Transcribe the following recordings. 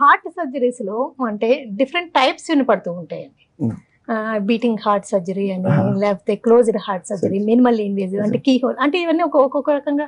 Heart surgeries లో అంటే different types వినపడుతూ ఉంటాయండి బీటింగ్ హార్ట్ సర్జరీ అని ah. లేకపోతే closed heart surgery minimal invasive అంటే కీ హోల్ అంటే ఇవన్నీ ఒక్కొక్క రకంగా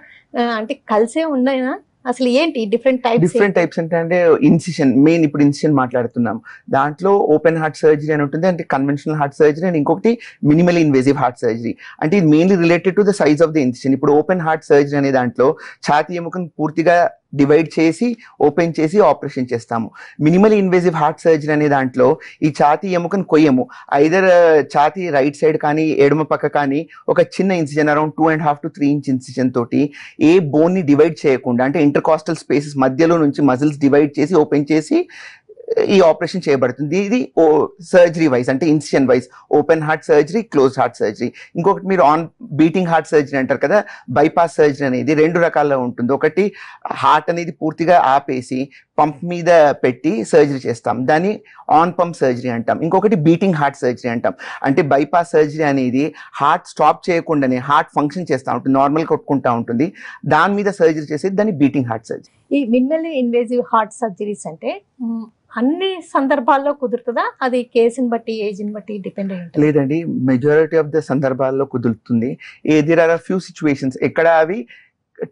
అంటే కలిసే ఉన్నాయా అసలు ఏంటి డిఫరెంట్ టైప్స్ డిఫరెంట్ టైప్స్ అంటే ఇన్సిషన్ మెయిన్ ఇప్పుడు ఇన్సిషన్ మాట్లాడుతున్నాం దాంట్లో ఓపెన్ హార్ట్ సర్జరీ అని ఉంటుంది అంటే కన్వెన్షనల్ హార్ట్ సర్జరీ అండ్ ఇంకొకటి మినిమల్ ఇన్వేజివ్ హార్ట్ సర్జరీ అంటే ఇది mainly related to the size of the incision ఇప్పుడు ఓపెన్ హార్ట్ సర్జరీ అనే దాంట్లో ఛాతీ ఎముకను పూర్తిగా డివైడ్ చేసి ఓపెన్ చేసి ఆపరేషన్ చేస్తాము మినిమల్ ఇన్వేజివ్ హార్ట్ సర్జరీ అనే దాంట్లో ఈ ఛాతి ఎముకను కొయ్యము ఐదర్ ఛాతి రైట్ సైడ్ కానీ ఎడమ పక్క కానీ ఒక చిన్న incision around two and half to three inch incision తోటి ఏ బోన్ని డివైడ్ చేయకుండా అంటే ఇంటర్కాస్టల్ స్పేసెస్ మధ్యలో నుంచి మజిల్స్ డివైడ్ చేసి ఓపెన్ చేసి ఈ ఆపరేషన్ చేయబడుతుంది ఇది ఓ సర్జరీ వైజ్ అంటే incision wise open heart surgery close heart surgery ఇంకొకటి మీరు ఆన్ బీటింగ్ హార్ట్ సర్జరీ అంటారు కదా బైపాస్ సర్జరీ అనేది రెండు రకాల్లో ఉంటుంది ఒకటి హార్ట్ అనేది పూర్తిగా ఆపేసి పంప్ మీద పెట్టి సర్జరీ చేస్తాం దాన్ని ఆన్ పంప్ సర్జరీ అంటాం ఇంకొకటి బీటింగ్ హార్ట్ సర్జరీ అంటాం అంటే బైపాస్ సర్జరీ అనేది హార్ట్ స్టాప్ చేయకుండానే హార్ట్ ఫంక్షన్ చేస్తూ ఉంటుంది నార్మల్ కొట్టుకుంటూ ఉంటుంది దాని మీద సర్జరీ చేసేది దాన్ని బీటింగ్ హార్ట్ సర్జరీ ఈ మినిమల్ ఇన్వేజివ్ హార్ట్ సర్జరీస్ అంటే అన్ని సందర్భాల్లో కుదురుతుందా అది కేసుని బట్టి ఏజ్ని బట్టి డిపెండ్ అయ్యి లేదండి మెజారిటీ ఆఫ్ ద సందర్భాల్లో కుదురుతుంది a there are few situations ఎక్కడ అవి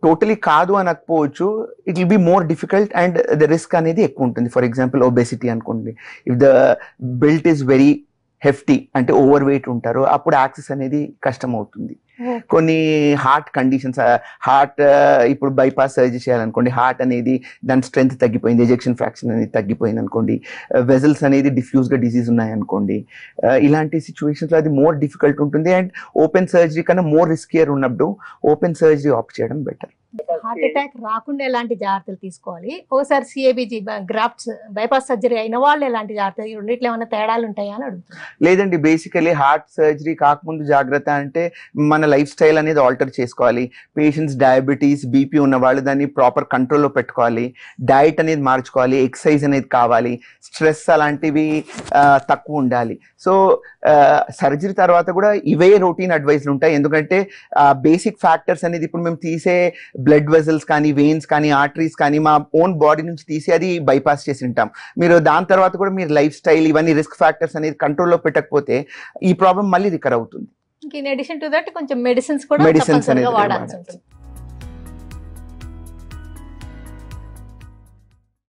టోటలీ కాదు అనకపోవచ్చు it will be more difficult and the risk అనేది ఎక్కువ ఉంటుంది ఫర్ ఎగ్జాంపుల్ ఒబెసిటీ అనుకోండి if the belt is very hefty అంటే ఓవర్ వెయిట్ ఉంటారు అప్పుడు యాక్సెస్ అనేది కష్టం అవుతుంది కొన్ని హార్ట్ కండిషన్స్ హార్ట్ ఇప్పుడు బైపాస్ సర్జరీ చేయాలనుకోండి హార్ట్ అనేది దాని స్ట్రెంత్ తగ్గిపోయింది ఎజెక్షన్ ఫ్రాక్షన్ అనేది తగ్గిపోయింది అనుకోండి వెజల్స్ uh, అనేది డిఫ్యూజ్గా డిజీజ్ ఉన్నాయనుకోండి uh, ఇలాంటి సిచ్యువేషన్స్లో అది మోర్ డిఫికల్ట్ ఉంటుంది అండ్ ఓపెన్ సర్జరీ కన్నా మోర్ రిస్కియర్ ఉన్నప్పుడు ఓపెన్ సర్జరీ ఆప్ చేయడం బెటర్ హార్ట్ అటాక్ రాకుండా ఎలాంటి జాగ్రత్తలు తీసుకోవాలి ఓసారి సిఏబిజీ గ్రాఫ్ట్స్ బైపాస్ సర్జరీ అయిన వాళ్ళు ఎలాంటి జాగ్రత్తలు రెండింటిలో ఏమైనా తేడాలు ఉంటాయా అని అడుగుతున్నారు లేదండి బేసికలీ హార్ట్ సర్జరీ కాకముందు జాగ్రత్త అంటే మన లైఫ్ స్టైల్ అనేది ఆల్టర్ చేసుకోవాలి పేషెంట్స్ డయాబెటీస్ బీపీ ఉన్న వాళ్ళు దాన్ని ప్రాపర్ కంట్రోల్లో పెట్టుకోవాలి డైట్ అనేది మార్చుకోవాలి ఎక్సర్సైజ్ అనేది కావాలి స్ట్రెస్ అలాంటివి తక్కువ ఉండాలి సో సర్జరీ తర్వాత కూడా ఇవే రొటీన్ అడ్వైజ్లు ఉంటాయి ఎందుకంటే బేసిక్ ఫ్యాక్టర్స్ అనేది ఇప్పుడు మేము తీసే బ్లడ్ వెజల్స్ కానీ వెయిన్స్ కానీ ఆర్టరీస్ కానీ మా ఓన్ బాడీ నుంచి తీసి అది బైపాస్ చేసి ఉంటాం మీరు దాని తర్వాత కూడా మీరు లైఫ్ స్టైల్ ఇవన్నీ రిస్క్ ఫ్యాక్టర్స్ అనేది కంట్రోల్లో పెట్టకపోతే ఈ ప్రాబ్లం మళ్ళీ రికర్ అవుతుంది ఇన్ అడిషన్ టు దట్ కొంచెం మెడిసిన్స్ కూడా మెడిసిన్స్ అనేది వాడాల్సి ఉంటుంది